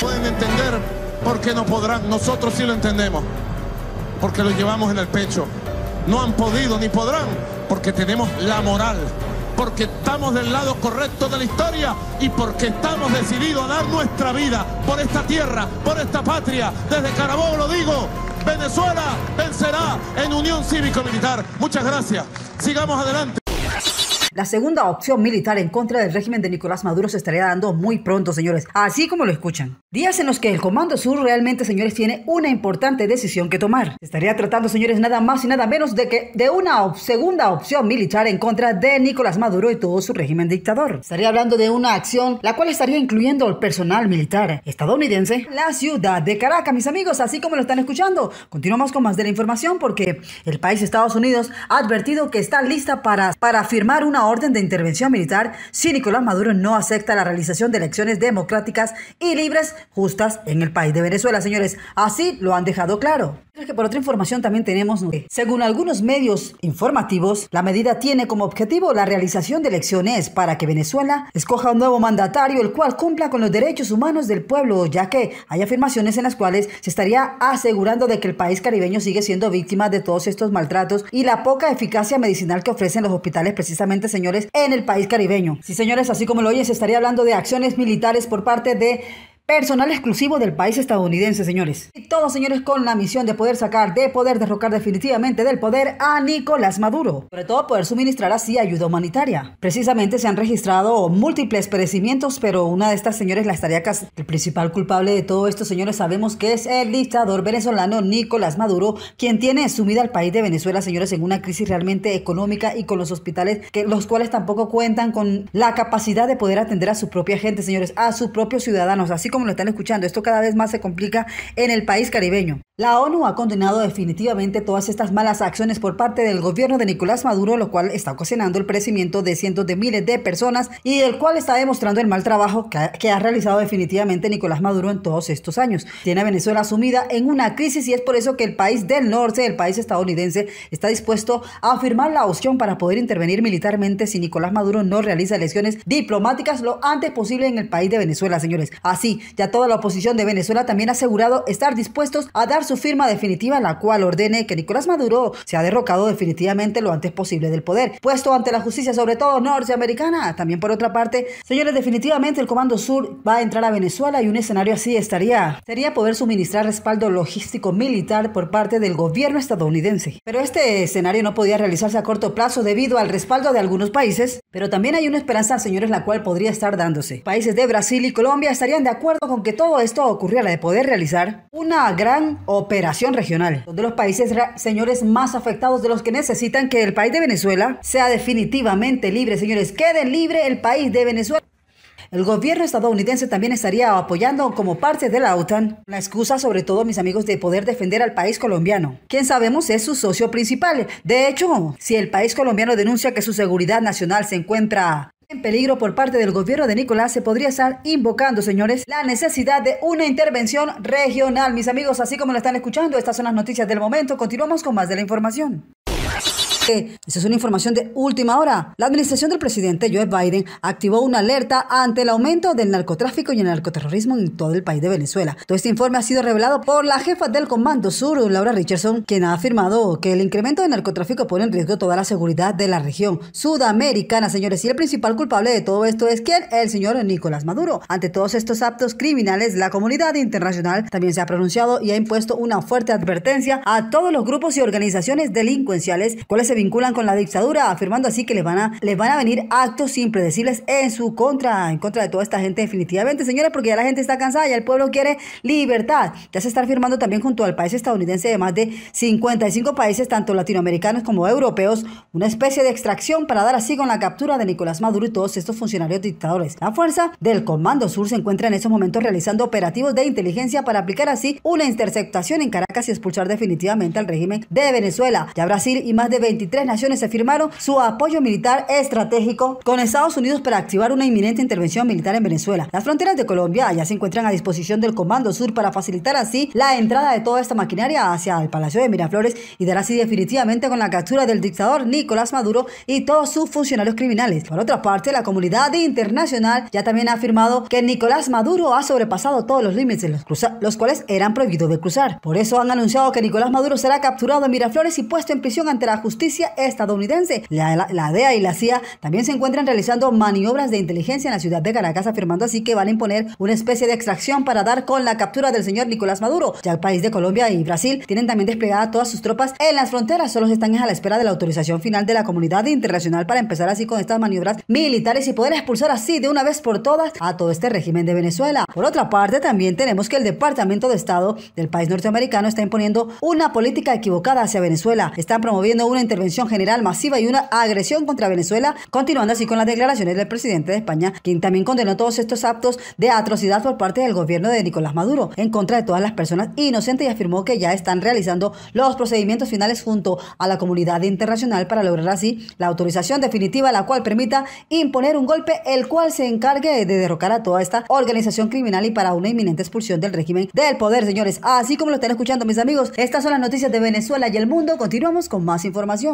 pueden entender por qué no podrán. Nosotros sí lo entendemos, porque lo llevamos en el pecho. No han podido ni podrán, porque tenemos la moral, porque estamos del lado correcto de la historia y porque estamos decididos a dar nuestra vida por esta tierra, por esta patria. Desde Carabobo lo digo, Venezuela vencerá en Unión Cívico-Militar. Muchas gracias. Sigamos adelante. La segunda opción militar en contra del régimen de Nicolás Maduro se estaría dando muy pronto, señores, así como lo escuchan. Días en los que el Comando Sur realmente, señores, tiene una importante decisión que tomar. estaría tratando, señores, nada más y nada menos de que de una segunda opción militar en contra de Nicolás Maduro y todo su régimen dictador. Estaría hablando de una acción la cual estaría incluyendo el personal militar estadounidense, la ciudad de Caracas, mis amigos, así como lo están escuchando. Continuamos con más de la información porque el país Estados Unidos ha advertido que está lista para, para firmar una orden de intervención militar si Nicolás Maduro no acepta la realización de elecciones democráticas y libres, justas en el país de Venezuela, señores. Así lo han dejado claro. Que por otra información también tenemos, eh, según algunos medios informativos, la medida tiene como objetivo la realización de elecciones para que Venezuela escoja un nuevo mandatario el cual cumpla con los derechos humanos del pueblo, ya que hay afirmaciones en las cuales se estaría asegurando de que el país caribeño sigue siendo víctima de todos estos maltratos y la poca eficacia medicinal que ofrecen los hospitales precisamente señores en el país caribeño. Sí, señores, así como lo oyes, estaría hablando de acciones militares por parte de personal exclusivo del país estadounidense, señores. Y todos, señores, con la misión de poder sacar, de poder derrocar definitivamente del poder a Nicolás Maduro. Sobre todo poder suministrar así ayuda humanitaria. Precisamente se han registrado múltiples perecimientos, pero una de estas, señores, la estaría casi. el principal culpable de todo esto, señores, sabemos que es el dictador venezolano Nicolás Maduro, quien tiene sumida al país de Venezuela, señores, en una crisis realmente económica y con los hospitales, que, los cuales tampoco cuentan con la capacidad de poder atender a su propia gente, señores, a sus propios ciudadanos, así como lo están escuchando. Esto cada vez más se complica en el país caribeño. La ONU ha condenado definitivamente todas estas malas acciones por parte del gobierno de Nicolás Maduro, lo cual está ocasionando el perecimiento de cientos de miles de personas y el cual está demostrando el mal trabajo que ha, realizado definitivamente Nicolás Maduro en todos estos años. Tiene a Venezuela sumida en una crisis y es por eso que el país del norte, el país estadounidense, está dispuesto a firmar la opción para poder intervenir militarmente si Nicolás Maduro no realiza elecciones diplomáticas lo antes posible en el país de Venezuela, señores. Así, ya toda la oposición de Venezuela también ha asegurado estar dispuestos a dar su firma definitiva en la cual ordene que Nicolás Maduro sea derrocado definitivamente lo antes posible del poder, puesto ante la justicia sobre todo norteamericana. También por otra parte, señores, definitivamente el Comando Sur va a entrar a Venezuela y un escenario así estaría. Sería poder suministrar respaldo logístico militar por parte del gobierno estadounidense. Pero este escenario no podía realizarse a corto plazo debido al respaldo de algunos países, pero también hay una esperanza, señores, la cual podría estar dándose. Países de Brasil y Colombia estarían de acuerdo con que todo esto ocurriera de poder realizar una gran o Operación regional, de los países, señores, más afectados, de los que necesitan que el país de Venezuela sea definitivamente libre, señores, quede libre el país de Venezuela. El gobierno estadounidense también estaría apoyando como parte de la OTAN la excusa, sobre todo, mis amigos, de poder defender al país colombiano, quien sabemos es su socio principal. De hecho, si el país colombiano denuncia que su seguridad nacional se encuentra en peligro por parte del gobierno de Nicolás, se podría estar invocando, señores, la necesidad de una intervención regional. Mis amigos, así como lo están escuchando, estas son las noticias del momento. Continuamos con más de la información. Esa es una información de última hora. La administración del presidente Joe Biden activó una alerta ante el aumento del narcotráfico y el narcoterrorismo en todo el país de Venezuela. Todo este informe ha sido revelado por la jefa del Comando Sur, Laura Richardson, quien ha afirmado que el incremento del narcotráfico pone en riesgo toda la seguridad de la región sudamericana, señores. Y el principal culpable de todo esto es quien? El señor Nicolás Maduro. Ante todos estos actos criminales, la comunidad internacional también se ha pronunciado y ha impuesto una fuerte advertencia a todos los grupos y organizaciones delincuenciales, cuales vinculan con la dictadura, afirmando así que les van a, les van a venir actos impredecibles en su contra, en contra de toda esta gente definitivamente, señores, porque ya la gente está cansada, ya el pueblo quiere libertad. Ya se está firmando también junto al país estadounidense de más de 55 países, tanto latinoamericanos como europeos, una especie de extracción para dar así con la captura de Nicolás Maduro y todos estos funcionarios dictadores. La fuerza del Comando Sur se encuentra en estos momentos realizando operativos de inteligencia para aplicar así una interceptación en Caracas y expulsar definitivamente al régimen de Venezuela. Ya Brasil y más de 23 Tres naciones se firmaron su apoyo militar estratégico con Estados Unidos para activar una inminente intervención militar en Venezuela. Las fronteras de Colombia ya se encuentran a disposición del Comando Sur para facilitar así la entrada de toda esta maquinaria hacia el Palacio de Miraflores y dar así definitivamente con la captura del dictador Nicolás Maduro y todos sus funcionarios criminales. Por otra parte, la comunidad internacional ya también ha afirmado que Nicolás Maduro ha sobrepasado todos los límites, los, los cuales eran prohibidos de cruzar. Por eso han anunciado que Nicolás Maduro será capturado en Miraflores y puesto en prisión ante la justicia estadounidense. La, la, DEA y la CIA también se encuentran realizando maniobras de inteligencia en la ciudad de Caracas, afirmando así que van a imponer una especie de extracción para dar con la captura del señor Nicolás Maduro. Ya el país de Colombia y Brasil tienen también desplegadas todas sus tropas en las fronteras, solo están a la espera de la autorización final de la comunidad internacional para empezar así con estas maniobras militares y poder expulsar así de una vez por todas a todo este régimen de Venezuela. Por otra parte, también tenemos que el Departamento de Estado del país norteamericano está imponiendo una política equivocada hacia Venezuela. Están promoviendo una intervención general masiva y una agresión contra Venezuela, continuando así con las declaraciones del presidente de España, quien también condenó todos estos actos de atrocidad por parte del gobierno de Nicolás Maduro en contra de todas las personas inocentes y afirmó que ya están realizando los procedimientos finales junto a la comunidad internacional para lograr así la autorización definitiva la cual permita imponer un golpe el cual se encargue de derrocar a toda esta organización criminal y para una inminente expulsión del régimen del poder, señores. Así como lo están escuchando mis amigos, estas son las noticias de Venezuela y el mundo. Continuamos con más información.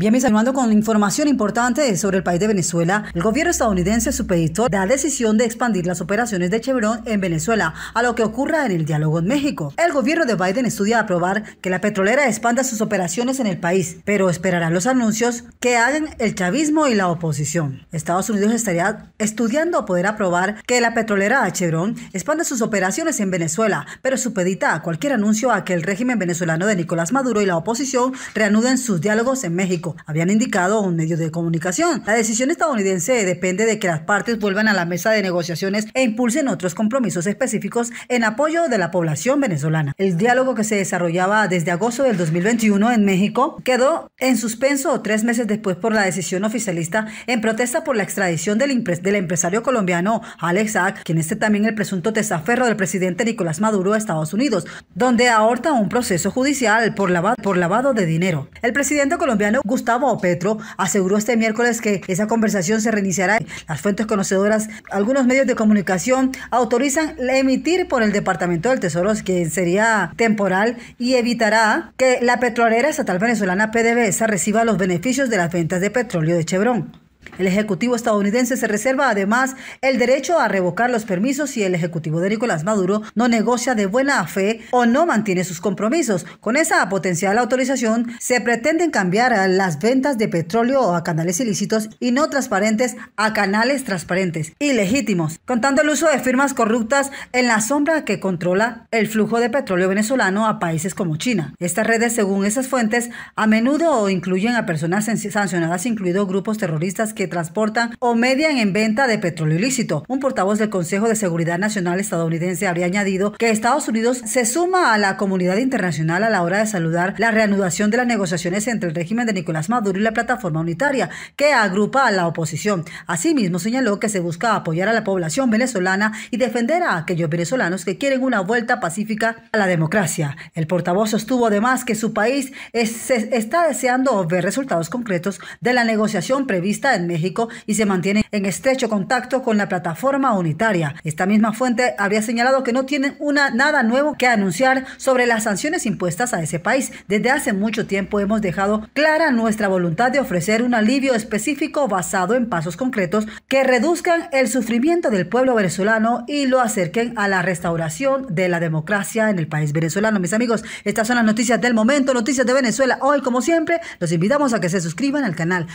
Bien, mis amigos, con información importante sobre el país de Venezuela, el gobierno estadounidense supeditó la decisión de expandir las operaciones de Chevron en Venezuela a lo que ocurra en el diálogo en México. El gobierno de Biden estudia aprobar que la petrolera expanda sus operaciones en el país, pero esperará los anuncios que hagan el chavismo y la oposición. Estados Unidos estaría estudiando poder aprobar que la petrolera Chevron expanda sus operaciones en Venezuela, pero supedita a cualquier anuncio a que el régimen venezolano de Nicolás Maduro y la oposición reanuden sus diálogos en México habían indicado un medio de comunicación. La decisión estadounidense depende de que las partes vuelvan a la mesa de negociaciones e impulsen otros compromisos específicos en apoyo de la población venezolana. El diálogo que se desarrollaba desde agosto del 2021 en México quedó en suspenso tres meses después por la decisión oficialista en protesta por la extradición del, del empresario colombiano Alex Sack, quien es también el presunto desaferro del presidente Nicolás Maduro a Estados Unidos, donde ahorta un proceso judicial por lavado de dinero. El presidente colombiano Gustavo Petro aseguró este miércoles que esa conversación se reiniciará. Las fuentes conocedoras, algunos medios de comunicación autorizan emitir por el Departamento del Tesoro, que sería temporal, y evitará que la petrolera estatal venezolana PDVSA reciba los beneficios de las ventas de petróleo de Chevron. El Ejecutivo estadounidense se reserva además el derecho a revocar los permisos si el Ejecutivo de Nicolás Maduro no negocia de buena fe o no mantiene sus compromisos. Con esa potencial autorización se pretenden cambiar las ventas de petróleo a canales ilícitos y no transparentes a canales transparentes y legítimos, contando el uso de firmas corruptas en la sombra que controla el flujo de petróleo venezolano a países como China. Estas redes, según esas fuentes, a menudo incluyen a personas sancionadas, incluidos grupos terroristas que transportan o median en venta de petróleo ilícito. Un portavoz del Consejo de Seguridad Nacional estadounidense habría añadido que Estados Unidos se suma a la comunidad internacional a la hora de saludar la reanudación de las negociaciones entre el régimen de Nicolás Maduro y la plataforma unitaria que agrupa a la oposición. Asimismo, señaló que se busca apoyar a la población venezolana y defender a aquellos venezolanos que quieren una vuelta pacífica a la democracia. El portavoz sostuvo además que su país está deseando ver resultados concretos de la negociación prevista en y se mantiene en estrecho contacto con la plataforma unitaria. Esta misma fuente habría señalado que no tienen una, nada nuevo que anunciar sobre las sanciones impuestas a ese país. Desde hace mucho tiempo hemos dejado clara nuestra voluntad de ofrecer un alivio específico basado en pasos concretos que reduzcan el sufrimiento del pueblo venezolano y lo acerquen a la restauración de la democracia en el país venezolano. Mis amigos, estas son las noticias del momento, noticias de Venezuela. Hoy, como siempre, los invitamos a que se suscriban al canal.